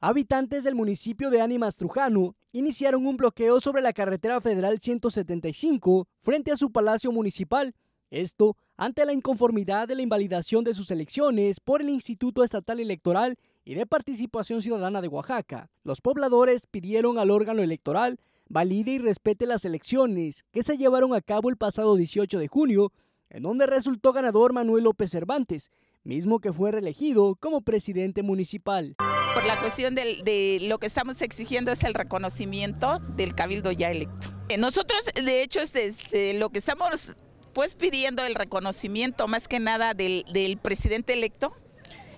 Habitantes del municipio de Trujano, iniciaron un bloqueo sobre la carretera federal 175 frente a su palacio municipal. Esto ante la inconformidad de la invalidación de sus elecciones por el Instituto Estatal Electoral y de Participación Ciudadana de Oaxaca. Los pobladores pidieron al órgano electoral valide y respete las elecciones que se llevaron a cabo el pasado 18 de junio, en donde resultó ganador Manuel López Cervantes, mismo que fue reelegido como presidente municipal por la cuestión de lo que estamos exigiendo es el reconocimiento del cabildo ya electo. Eh, nosotros, de hecho, lo que estamos pues pidiendo el reconocimiento más que nada del, del presidente electo,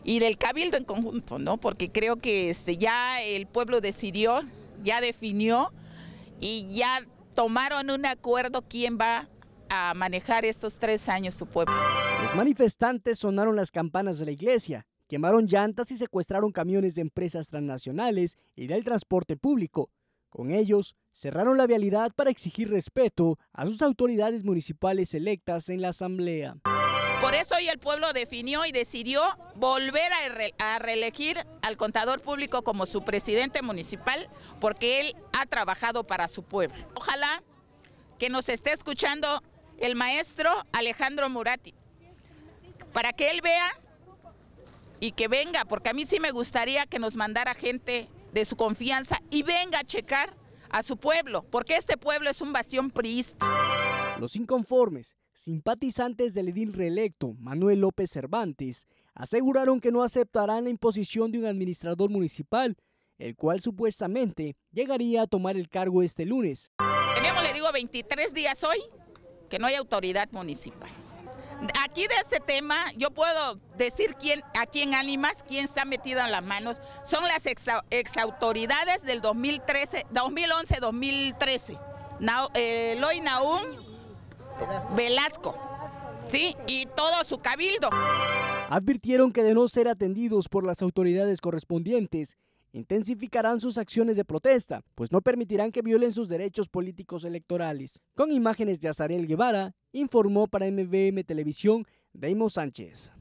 y del cabildo en conjunto, ¿no? Porque creo que este, ya el pueblo decidió, ya definió y ya tomaron un acuerdo quién va a manejar estos tres años su pueblo. Los manifestantes sonaron las campanas de la iglesia quemaron llantas y secuestraron camiones de empresas transnacionales y del transporte público. Con ellos, cerraron la vialidad para exigir respeto a sus autoridades municipales electas en la Asamblea. Por eso hoy el pueblo definió y decidió volver a, reelegir al contador público como su presidente municipal, porque él ha trabajado para su pueblo. Ojalá que nos esté escuchando el maestro Alejandro Murati, para que él vea y que venga, porque a mí sí me gustaría que nos mandara gente de su confianza y venga a checar a su pueblo, porque este pueblo es un bastión priista. Los inconformes, simpatizantes del edil reelecto Manuel López Cervantes, aseguraron que no aceptarán la imposición de un administrador municipal, el cual supuestamente llegaría a tomar el cargo este lunes. Tenemos, le digo, 23 días hoy que no hay autoridad municipal. Aquí de este tema yo puedo decir quién, a quién animas, quién está metido en las manos. Son las exautoridades del 2011-2013. Nao, eh, Eloy Velasco, ¿sí? Y todo su cabildo. Advirtieron que de no ser atendidos por las autoridades correspondientes, intensificarán sus acciones de protesta, pues no permitirán que violen sus derechos políticos electorales. Con imágenes de Azarel Guevara, informó para MVM Televisión Deimo Sánchez.